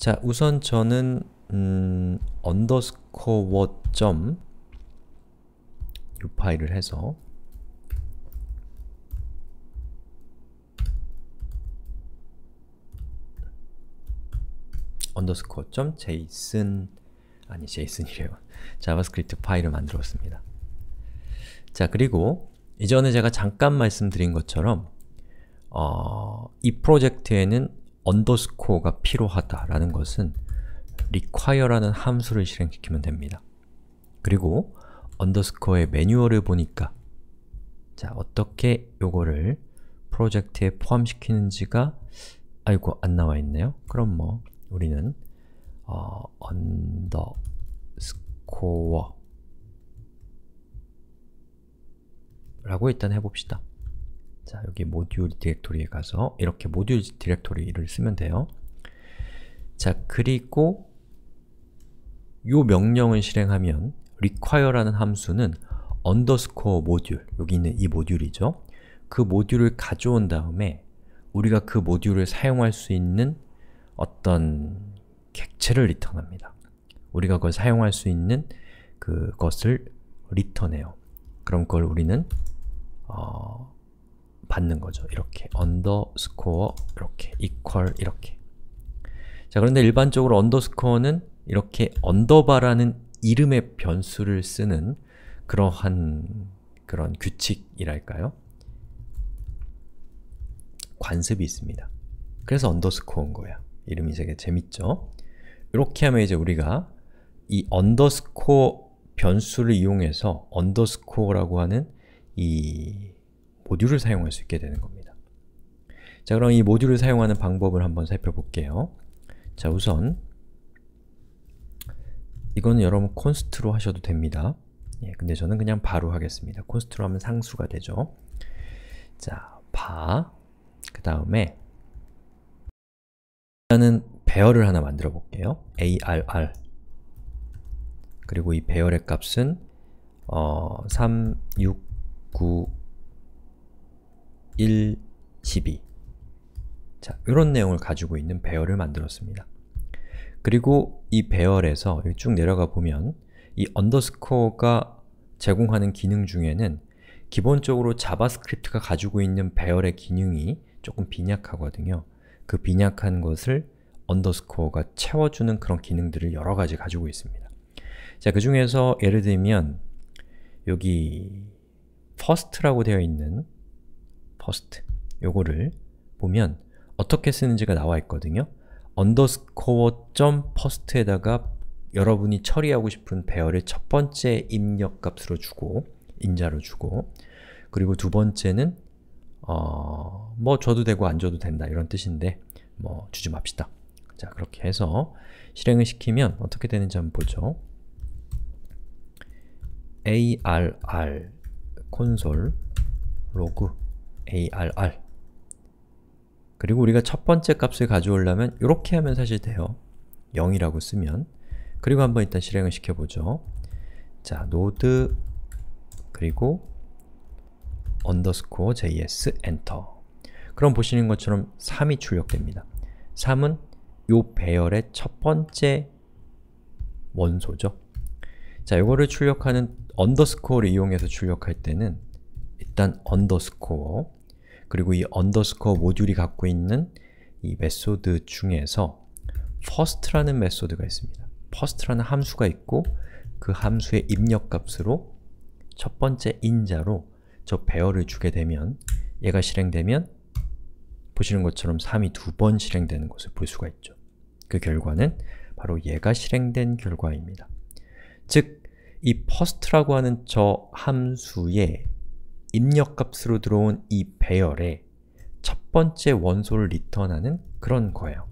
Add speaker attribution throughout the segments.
Speaker 1: 자, 우선 저는 음, underscore w 점이 파일을 해서 underscore 점 json 아니 json이래요. 자바스크립트 파일을 만들었습니다. 자, 그리고 이전에 제가 잠깐 말씀드린 것처럼 어, 이 프로젝트에는 u n d s c o r e 가 필요하다라는 것은 require라는 함수를 실행시키면 됩니다. 그리고 u n d s c o r e 의 매뉴얼을 보니까 자, 어떻게 요거를 프로젝트에 포함시키는지가 아이고, 안 나와 있네요. 그럼 뭐 우리는 어, underscore 라고 일단 해봅시다. 자, 여기 모듈 디렉토리에 가서 이렇게 모듈 디렉토리를 쓰면 돼요. 자, 그리고 요 명령을 실행하면 require라는 함수는 underscore 모듈, 여기 있는 이 모듈이죠. 그 모듈을 가져온 다음에 우리가 그 모듈을 사용할 수 있는 어떤 객체를 리턴합니다. 우리가 그걸 사용할 수 있는 그것을 리턴해요. 그럼 그걸 우리는 어, 받는 거죠. 이렇게 언더스코어 이렇게 이퀄 이렇게 자 그런데 일반적으로 언더스코어는 이렇게 언더바라는 이름의 변수를 쓰는 그러한 그런 규칙이랄까요? 관습이 있습니다. 그래서 언더스코어인 거야. 이름이 되게 재밌죠? 이렇게 하면 이제 우리가 이 언더스코어 변수를 이용해서 언더스코어라고 하는 이 모듈을 사용할 수 있게 되는 겁니다. 자 그럼 이 모듈을 사용하는 방법을 한번 살펴볼게요. 자 우선 이건 여러분 const로 하셔도 됩니다. 예, 근데 저는 그냥 바로 하겠습니다. const로 하면 상수가 되죠. 자, 바, 그 다음에 일단은 배열을 하나 만들어 볼게요. arr 그리고 이 배열의 값은 어, 3, 6, 9, 1, 12 자, 이런 내용을 가지고 있는 배열을 만들었습니다. 그리고 이 배열에서 쭉 내려가 보면 이 언더스코어가 제공하는 기능 중에는 기본적으로 자바스크립트가 가지고 있는 배열의 기능이 조금 빈약하거든요. 그 빈약한 것을 언더스코어가 채워주는 그런 기능들을 여러 가지 가지고 있습니다. 자, 그 중에서 예를 들면 여기 first라고 되어 있는 host 요거를 보면 어떻게 쓰는지가 나와 있거든요. underscore.first에다가 여러분이 처리하고 싶은 배열을 첫 번째 입력값으로 주고 인자로 주고 그리고 두 번째는 어, 뭐 줘도 되고 안 줘도 된다 이런 뜻인데 뭐 주지 맙시다. 자 그렇게 해서 실행을 시키면 어떻게 되는지 한번 보죠. arr c o n s arr 그리고 우리가 첫 번째 값을 가져오려면 이렇게 하면 사실 돼요. 0이라고 쓰면 그리고 한번 일단 실행을 시켜보죠. 자, node 그리고 underscore js 엔터 그럼 보시는 것처럼 3이 출력됩니다. 3은 요 배열의 첫 번째 원소죠. 자, 이거를 출력하는 u n d e r s c o r e 를 이용해서 출력할 때는 일단 언더스코어 그리고 이 언더스코어 모듈이 갖고 있는 이 메소드 중에서 first라는 메소드가 있습니다. first라는 함수가 있고 그 함수의 입력값으로 첫 번째 인자로 저 배열을 주게 되면 얘가 실행되면 보시는 것처럼 3이 두 번 실행되는 것을 볼 수가 있죠. 그 결과는 바로 얘가 실행된 결과입니다. 즉, 이 first라고 하는 저 함수의 입력값으로 들어온 이 배열에 첫 번째 원소를 리턴하는 그런 거예요.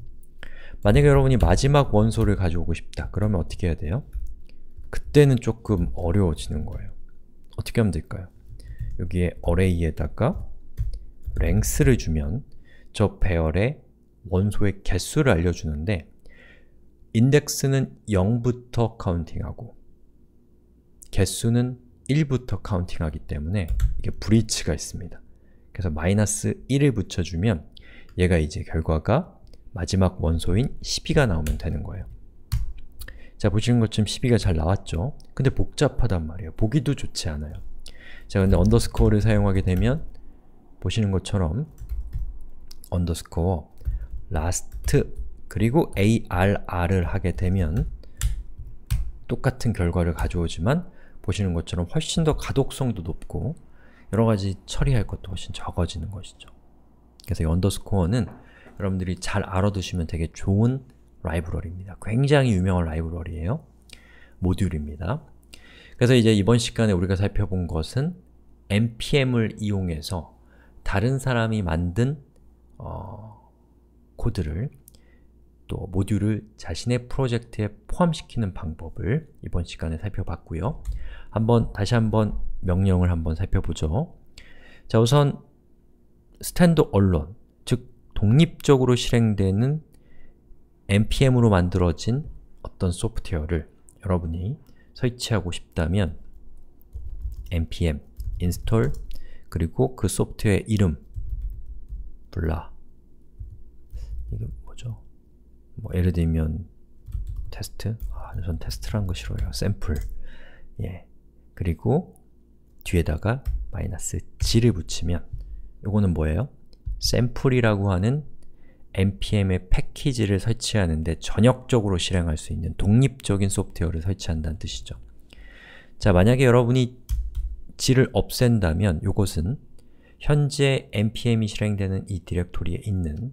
Speaker 1: 만약에 여러분이 마지막 원소를 가져오고 싶다. 그러면 어떻게 해야 돼요? 그때는 조금 어려워지는 거예요. 어떻게 하면 될까요? 여기에 array에다가 length를 주면 저 배열의 원소의 개수를 알려주는데 i n d e x 는 0부터 c o u n t i n g 하고 개수는 1부터 카운팅하기 때문에 이게 브리치가 있습니다. 그래서 마이너스 1을 붙여주면 얘가 이제 결과가 마지막 원소인 12가 나오면 되는 거예요. 자, 보시는 것처럼 12가 잘 나왔죠? 근데 복잡하단 말이에요. 보기도 좋지 않아요. 자, 근데 언더스코어를 사용하게 되면 보시는 것처럼 언더스코어 last 그리고 arr을 하게 되면 똑같은 결과를 가져오지만 보시는 것처럼 훨씬 더 가독성도 높고 여러가지 처리할 것도 훨씬 적어지는 것이죠. 그래서 이 언더스코어는 여러분들이 잘 알아두시면 되게 좋은 라이브러리입니다. 굉장히 유명한 라이브러리예요. 모듈입니다. 그래서 이제 이번 시간에 우리가 살펴본 것은 npm을 이용해서 다른 사람이 만든 어, 코드를 또 모듈을 자신의 프로젝트에 포함시키는 방법을 이번 시간에 살펴봤고요. 한번 다시 한번 명령을 한번 살펴보죠. 자 우선 스탠드 언론, 즉 독립적으로 실행되는 npm으로 만들어진 어떤 소프트웨어를 여러분이 설치하고 싶다면 npm install 그리고 그 소프트웨어 이름 블라 이게 뭐죠? 뭐 예를 들면 테스트? 아, 전 테스트라는 거 싫어요. 샘플. 예. 그리고 뒤에다가 마이너스 g를 붙이면 요거는 뭐예요? 샘플이라고 하는 npm의 패키지를 설치하는데 전역적으로 실행할 수 있는 독립적인 소프트웨어를 설치한다는 뜻이죠. 자, 만약에 여러분이 g를 없앤다면 요것은 현재 npm이 실행되는 이 디렉토리에 있는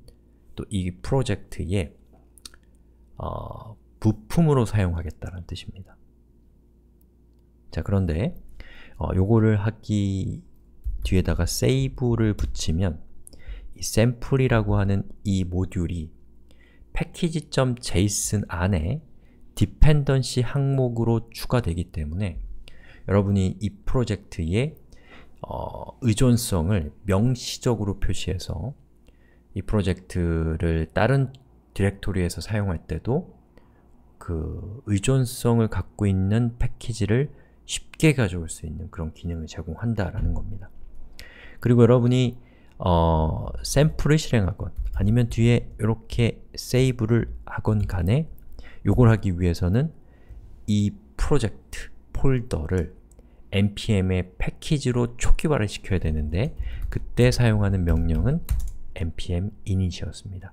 Speaker 1: 또 이 프로젝트에 어, 부품으로 사용하겠다는 뜻입니다. 자, 그런데 어, 요거를 학기 뒤에다가 save를 붙이면 이 sample이라고 하는 이 모듈이 패키지.json 안에 디펜던시 항목으로 추가되기 때문에 여러분이 이 프로젝트의 어, 의존성을 명시적으로 표시해서 이 프로젝트를 다른 디렉토리에서 사용할 때도 그 의존성을 갖고 있는 패키지를 쉽게 가져올 수 있는 그런 기능을 제공한다라는 겁니다. 그리고 여러분이 어, 샘플을 실행하건 아니면 뒤에 이렇게 세이브를 하건 간에 요걸 하기 위해서는 이 프로젝트 폴더를 npm의 패키지로 초기화를 시켜야 되는데 그때 사용하는 명령은 npm init이었습니다.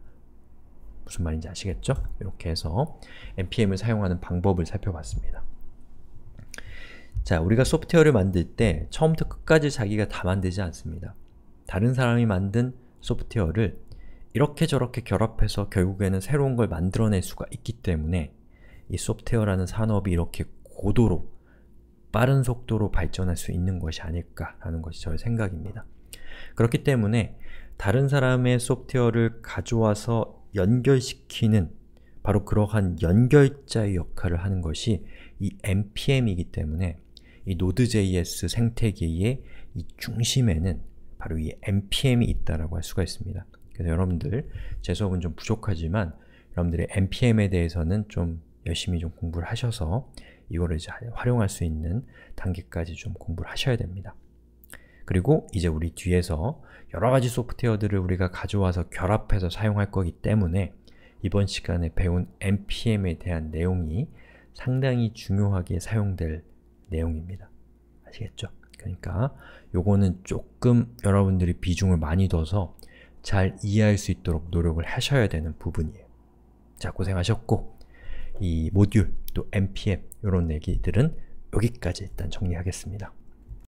Speaker 1: 무슨 말인지 아시겠죠? 이렇게 해서 npm을 사용하는 방법을 살펴봤습니다. 자, 우리가 소프트웨어를 만들 때 처음부터 끝까지 자기가 다 만들지 않습니다. 다른 사람이 만든 소프트웨어를 이렇게 저렇게 결합해서 결국에는 새로운 걸 만들어낼 수가 있기 때문에 이 소프트웨어라는 산업이 이렇게 고도로 빠른 속도로 발전할 수 있는 것이 아닐까라는 것이 저의 생각입니다. 그렇기 때문에 다른 사람의 소프트웨어를 가져와서 연결시키는 바로 그러한 연결자의 역할을 하는 것이 이 npm이기 때문에 이 Node.js 생태계의 이 중심에는 바로 이 npm이 있다라고 할 수가 있습니다. 그래서 여러분들 제 수업은 좀 부족하지만 여러분들의 npm에 대해서는 좀 열심히 좀 공부를 하셔서 이거를 이제 활용할 수 있는 단계까지 좀 공부를 하셔야 됩니다. 그리고 이제 우리 뒤에서 여러가지 소프트웨어들을 우리가 가져와서 결합해서 사용할 거기 때문에 이번 시간에 배운 npm에 대한 내용이 상당히 중요하게 사용될 내용입니다. 아시겠죠? 그러니까 요거는 조금 여러분들이 비중을 많이 둬서 잘 이해할 수 있도록 노력을 하셔야 되는 부분이에요. 자, 고생하셨고 이 모듈, 또 npm 이런 얘기들은 여기까지 일단 정리하겠습니다.